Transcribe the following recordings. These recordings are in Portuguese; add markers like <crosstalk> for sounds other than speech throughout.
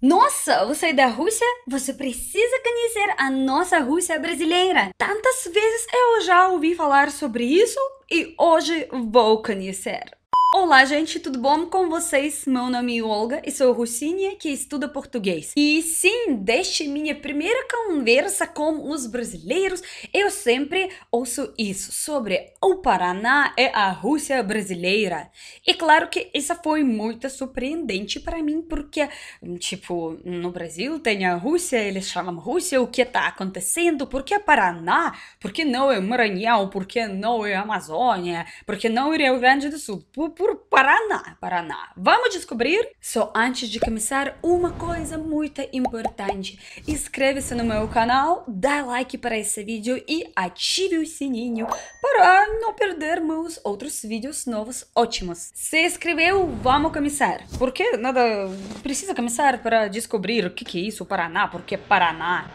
Nossa, você é da Rússia? Você precisa conhecer a nossa Rússia brasileira. Tantas vezes eu já ouvi falar sobre isso e hoje vou conhecer. Olá, gente, tudo bom com vocês? Meu nome é Olga e sou Russinha, que estuda português. E sim, desde minha primeira conversa com os brasileiros, eu sempre ouço isso sobre o Paraná é a Rússia brasileira. E claro que isso foi muito surpreendente para mim, porque, tipo, no Brasil tem a Rússia, eles chamam Rússia, o que está acontecendo? Por que Paraná? Por que não é Maranhão? Por que não é Amazônia? Por que não é Rio Grande do Sul? por Paraná. Paraná. Vamos descobrir? Só antes de começar, uma coisa muito importante. inscreva se no meu canal, dá like para esse vídeo e ative o sininho para não perdermos outros vídeos novos ótimos. Se inscreveu, vamos começar. Porque nada precisa começar para descobrir o que, que é isso, Paraná, porque Paraná.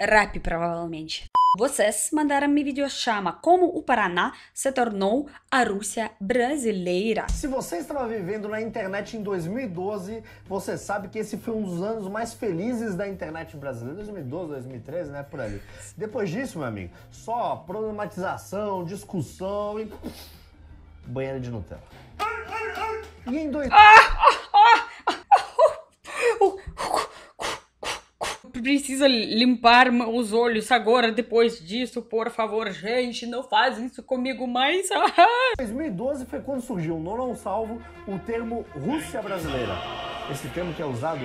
Rap, provavelmente. Vocês mandaram me vídeo-chama Como o Paraná se tornou a Rússia brasileira. Se você estava vivendo na internet em 2012, você sabe que esse foi um dos anos mais felizes da internet brasileira. 2012, 2013, né? Por ali. Depois disso, meu amigo, só problematização, discussão e. banheira de Nutella. E em dois... Ah! precisa limpar os olhos agora, depois disso, por favor, gente, não faz isso comigo mais. 2012 <laughs> ah! foi quando surgiu, não não salvo, o termo Rússia brasileira. Esse termo que é usado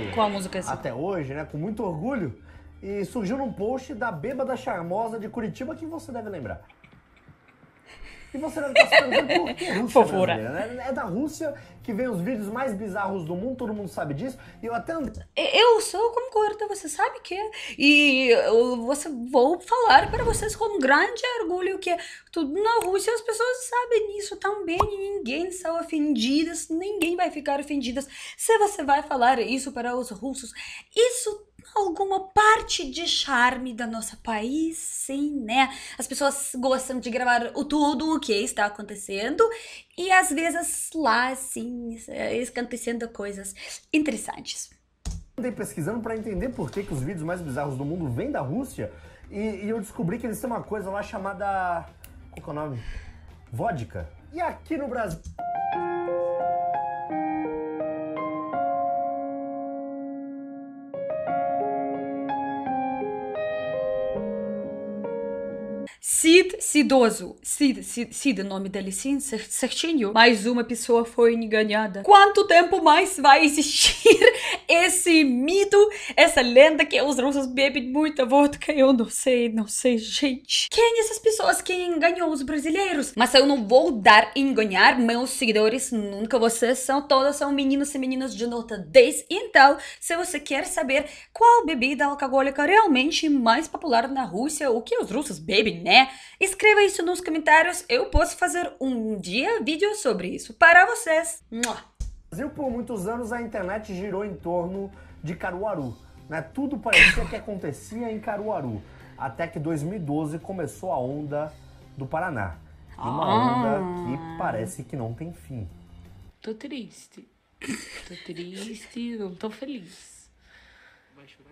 até hoje, né, com muito orgulho. E surgiu num post da Bêbada Charmosa de Curitiba, que você deve lembrar. E você deve estar se perguntando por que Rússia, Fofura. Né? É, é da Rússia que vem os vídeos mais bizarros do mundo, todo mundo sabe disso. E eu até... Eu sou concordo, você sabe que... É. E eu você, vou falar para vocês com grande orgulho que tudo na Rússia as pessoas sabem disso também. Ninguém está ofendidas, ninguém vai ficar ofendidas. Se você vai falar isso para os russos, isso alguma parte de charme da nossa país, sim, né? As pessoas gostam de gravar o tudo o que está acontecendo e às vezes lá, sim, acontecendo coisas interessantes. Andei pesquisando para entender por que, que os vídeos mais bizarros do mundo vêm da Rússia e, e eu descobri que eles têm uma coisa lá chamada. Qual que é o nome? Vodka. E aqui no Brasil. Si Cid Cidoso. Cid, Cid, Cid, nome dele sim, certinho. Mais uma pessoa foi enganada. Quanto tempo mais vai existir <laughs> esse mito, essa lenda que os russos bebem muita vodka? Eu não sei, não sei, gente. Quem essas pessoas? Quem enganou os brasileiros? Mas eu não vou dar enganar meus seguidores nunca. Vocês são todas são meninos e meninas de nota 10. Então, se você quer saber qual bebida alcoólica realmente mais popular na Rússia, o que os russos bebem, né? Escreva isso nos comentários, eu posso fazer um dia vídeo sobre isso para vocês. Brasil, por muitos anos, a internet girou em torno de Caruaru. Né? Tudo parecia que acontecia em Caruaru. Até que 2012 começou a onda do Paraná. E uma ah. onda que parece que não tem fim. Tô triste. Tô triste, não tô feliz. Vai chorar,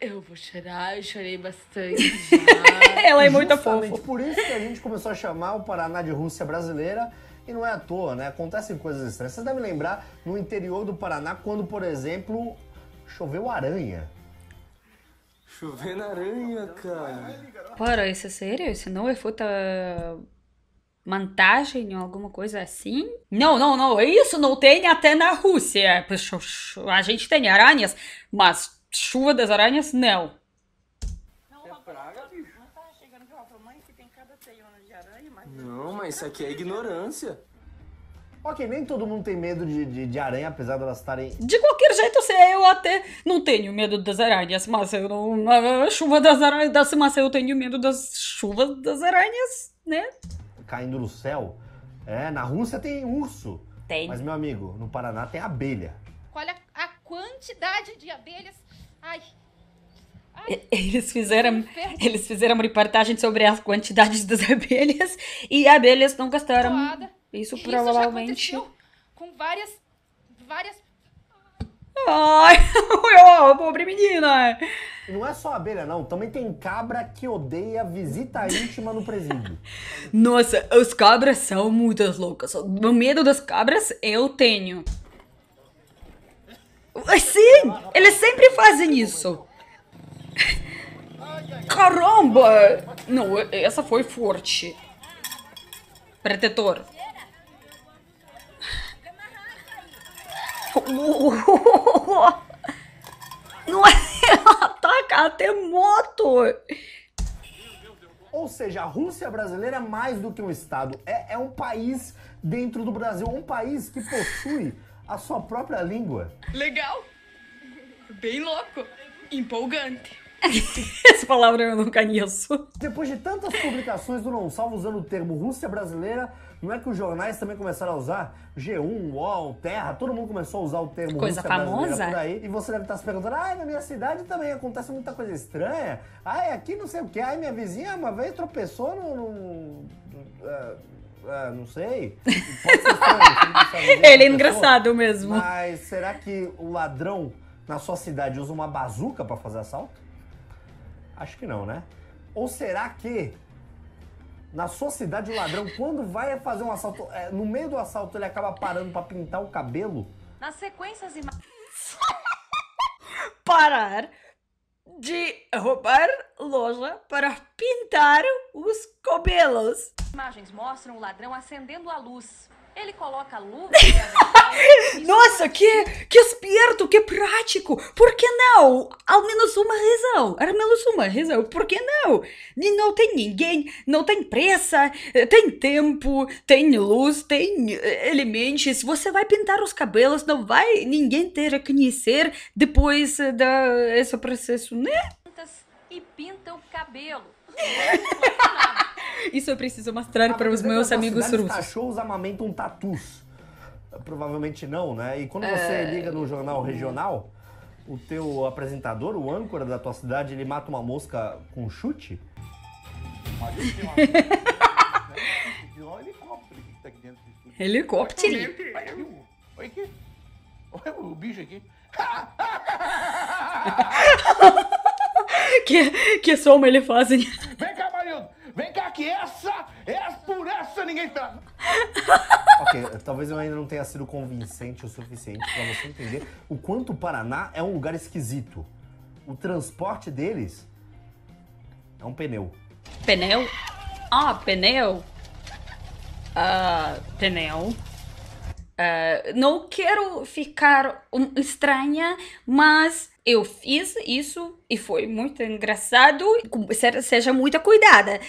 eu vou chorar, eu chorei bastante. <laughs> Ela é muito fofa. Por isso que a gente começou a chamar o Paraná de Rússia brasileira. E não é à toa, né? Acontecem coisas estranhas. Vocês devem lembrar no interior do Paraná, quando, por exemplo, choveu aranha. Chovendo aranha, cara. Para, isso é sério? Isso não é falta mantagem ou alguma coisa assim? Não, não, não. Isso não tem até na Rússia. A gente tem aranhas, mas chuva das aranhas, não. Não, mas isso aqui é ignorância. Ok, nem todo mundo tem medo de, de, de aranha, apesar de elas estarem. De qualquer jeito, se eu até não tenho medo das aranhas, mas eu não. A chuva das aranhas. Mas eu tenho medo das chuvas das aranhas, né? Caindo no céu. É, na Rússia tem urso. Tem. Mas, meu amigo, no Paraná tem abelha. Olha a quantidade de abelhas Ai. Eles fizeram, eles fizeram uma reportagem sobre as quantidades das abelhas <laughs> e abelhas não gastaram. Doada. Isso provavelmente. Isso com várias. várias. Ai, <laughs> pobre menina! Não é só abelha, não. Também tem cabra que odeia visita íntima no presídio. <laughs> Nossa, as cabras são muitas loucas. O medo das cabras eu tenho. Sim, eles sempre fazem isso. Caramba! Não, essa foi forte. Protetor. <laughs> Não é ataca até moto. Ou seja, a Rússia brasileira é mais do que um estado, é, é um país dentro do Brasil, um país que possui a sua própria língua. Legal. Bem louco. Empolgante. <laughs> Essa palavra eu não conheço. Depois de tantas publicações do Não Salvo usando o termo Rússia brasileira, não é que os jornais também começaram a usar? G1, UOL, Terra, todo mundo começou a usar o termo coisa Rússia famosa. por aí. E você deve estar se perguntando, ai, na minha cidade também acontece muita coisa estranha. Ai, aqui não sei o que. Ai, minha vizinha uma vez tropeçou no... uh, é, não sei. <laughs> Pode ser Ele é engraçado pessoa, mesmo. Mas será que o ladrão na sua cidade usa uma bazuca para fazer assalto? Acho que não, né? Ou será que na sua cidade o ladrão, quando vai fazer um assalto, é, no meio do assalto ele acaba parando para pintar o cabelo? Nas sequências imagens. <laughs> Parar de roubar loja para pintar os cabelos. Imagens mostram o ladrão acendendo a luz. Ele coloca a luz. <laughs> Nossa, que, que esperto, que prático! Por que não? Ao menos uma razão. Ao menos uma razão. Por que não? E não tem ninguém, não tem pressa, eh, tem tempo, tem luz, tem eh, elementos. Você vai pintar os cabelos, não vai ninguém ter a conhecer depois eh, desse processo, né? e pinta o cabelo. Isso eu preciso mostrar ah, para os meus amigos surdos. cachorros amamentam tatus. Provavelmente não, né? E quando é... você liga no jornal regional, o teu apresentador, o âncora da tua cidade, ele mata uma mosca com um chute? <laughs> Helicóptero. Tá olha aqui. Olha o bicho aqui. <laughs> <laughs> que, que som eles fazem. Vem cá, marido! Vem cá que essa, essa por essa ninguém esperava. <laughs> ok, talvez eu ainda não tenha sido convincente o suficiente para você entender o quanto o Paraná é um lugar esquisito. O transporte deles é um pneu. Pneu? Ah, pneu. Ah, pneu. Uh, não quero ficar um, estranha, mas eu fiz isso e foi muito engraçado. Seja muita cuidada,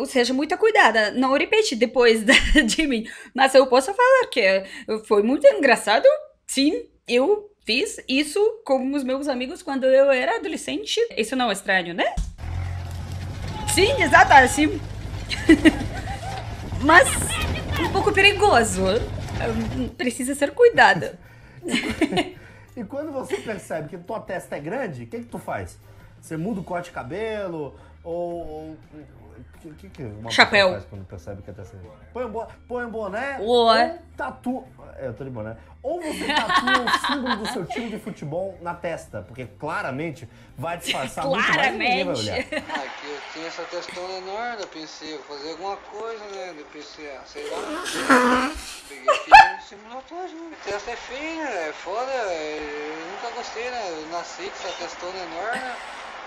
uh, seja muita cuidada. Não repete depois <laughs> de mim, mas eu posso falar que foi muito engraçado. Sim, eu fiz isso com os meus amigos quando eu era adolescente. Isso não é estranho, né? Sim, exato, é assim. <laughs> mas um pouco perigoso precisa ser cuidada. <laughs> e quando você percebe que tua testa é grande, o que, que tu faz? Você muda o corte de cabelo? Ou, ou o que, que uma Chapéu. faz quando percebe que é Põe um, bo... põe um boné. Ué. Ou É, eu tô de boné. Ou você tatua o símbolo do seu time de futebol na testa, porque claramente vai disfarçar claramente. muito mais ninguém vai olhar. Ah, que eu tinha essa testona enorme, eu pensei, vou fazer alguma coisa, né? Eu pensei, sei lá. Peguei filho no simulador, gente. Né? A testa é feia, né? é foda, eu nunca gostei, né? Eu nasci com essa testona enorme.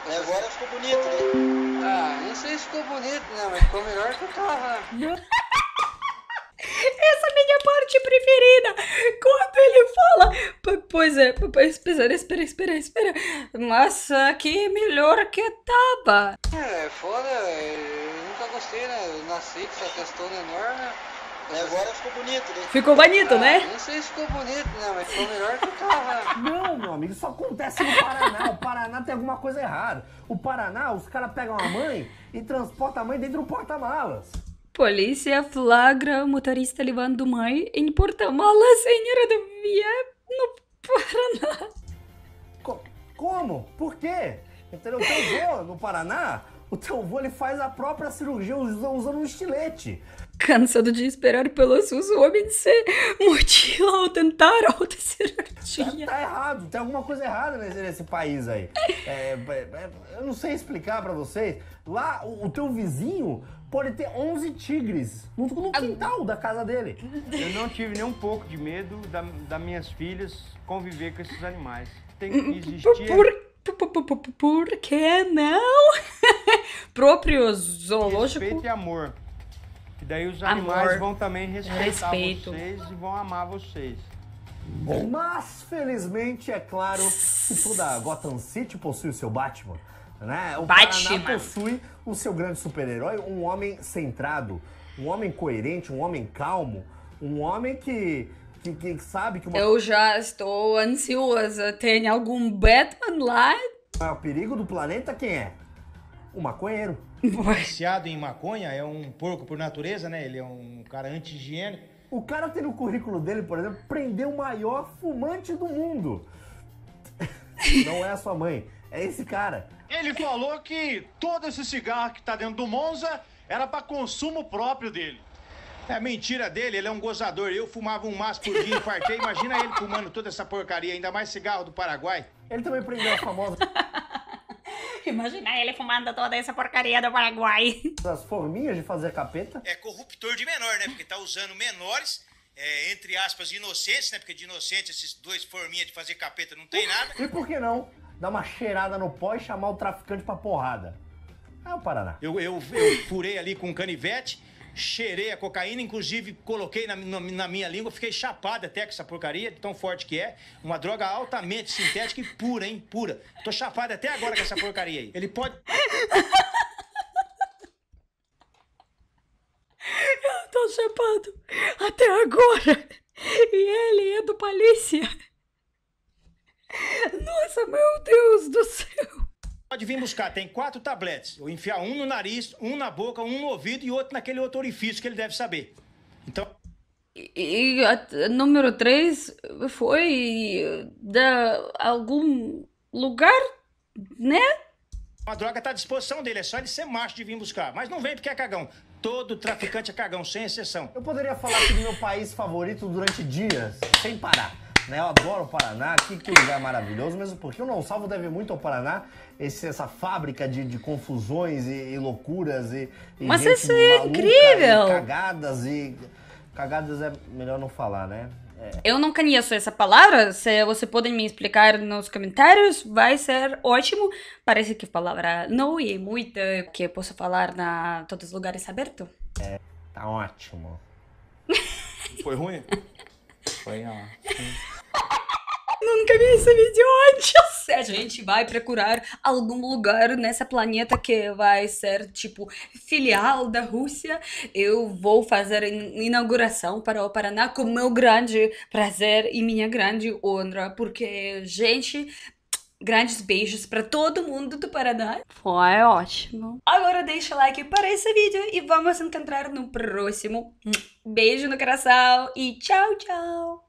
E agora ficou bonito, né? Ah, não sei se ficou bonito, né? Mas ficou melhor que eu né? <laughs> tava. Essa é minha parte preferida. Quando ele fala. Pois é, espera, espera, espera, espera. aqui é melhor que tava. É, foda, eu nunca gostei, né? Eu nasci com essa questão enorme, né, agora ficou bonito, né? Ficou bonito, né? ah, né? Não sei se ficou bonito, né mas ficou melhor que o tava. <laughs> Não, meu amigo, isso acontece no Paraná. O Paraná tem alguma coisa errada. O Paraná, os caras pegam a mãe e transportam a mãe dentro do porta-malas. Polícia flagra motorista levando mãe em porta-malas <laughs> em Via, no Paraná. Co como? Por quê? Entendeu? O teu vô no Paraná, o teu vô ele faz a própria cirurgia usando um estilete cansado de esperar pelos seus homens ser mutilam ao tentar autocirurgia. Tá, tá errado, tem alguma coisa errada nesse, nesse país aí. É, é, é eu não sei explicar para vocês. Lá, o, o, teu vizinho pode ter 11 tigres no, no quintal da casa dele. Eu não tive nem um pouco de medo das da minhas filhas conviver com esses animais. Tem que existir... Por... Por, por, por, por que não? <laughs> Próprio zoológico. Respeito e amor. Que daí os animais Amor. vão também respeitar Respeito. vocês e vão amar vocês. Bom, mas felizmente é claro que toda Gotham City possui o seu Batman. Né? O Batman. Paraná possui o seu grande super-herói, um homem centrado, um homem coerente, um homem calmo, um homem que que, que sabe que uma... Eu já estou ansiosa. Tem algum Batman lá? É o perigo do planeta quem é? o maconheiro. <laughs> Viciado em maconha, é um porco por natureza, né? Ele é um cara anti-higiênico. O cara tem no currículo dele, por exemplo, prender o maior fumante do mundo. <laughs> Não é a sua mãe, é esse cara. Ele falou que todo esse cigarro que tá dentro do Monza era para consumo próprio dele. É mentira dele, ele é um gozador. Eu fumava um maço por dia, e infartei. Imagina ele fumando toda essa porcaria, ainda mais cigarro do Paraguai. Ele também prendeu a famosa <laughs> <laughs> Imagina ele fumando toda essa porcaria do Paraguai. <laughs> As forminhas de fazer capeta? É corruptor de menor, né? Porque tá usando menores. É, entre aspas, inocentes, né? Porque de inocente, esses dois forminhas de fazer capeta não tem nada. E por que não dar uma cheirada no pó e chamar o traficante pra porrada? É o Paraná. Eu, eu, eu furei ali com um canivete, cheirei a cocaína, inclusive coloquei na, na, na minha língua, fiquei chapado até com essa porcaria, tão forte que é. Uma droga altamente sintética e pura, hein? Pura. Tô chapado até agora com essa porcaria aí. Ele pode. <laughs> Eu tô chapado até agora. E ele é do Palícia. Nossa, meu Deus do céu. Pode vir buscar, tem quatro tabletes. Eu enfiar um no nariz, um na boca, um no ouvido e outro naquele outro orifício que ele deve saber. Então. E, e a, número três foi de algum lugar, né? A droga está à disposição dele, é só ele ser macho de vir buscar. Mas não vem porque é cagão. Todo traficante é cagão, sem exceção. Eu poderia falar aqui do meu país favorito durante dias, sem parar. Né? Eu adoro o Paraná, que, que lugar maravilhoso, mesmo porque o Não Salvo deve muito ao Paraná, esse, essa fábrica de, de confusões e, e, loucuras e, e Mas isso é incrível! E cagadas e. Cagadas é melhor não falar, né? É. Eu não conheço essa palavra. Se você pode me explicar nos comentários, vai ser ótimo. Parece que palavra não é muita que posso falar na todos os lugares abertos. É, tá ótimo. Foi ruim? Foi ótimo. Ah, nunca vi esse vídeo antes. <laughs> A gente vai procurar algum lugar nessa planeta que vai ser, tipo, filial da Rússia. Eu vou fazer inauguração para o Paraná com meu grande prazer e minha grande honra, porque, gente, Grandes beijos para todo mundo do Paraná. Foi ótimo. Agora deixa o like para esse vídeo e vamos nos encontrar no próximo. Beijo no coração e tchau, tchau.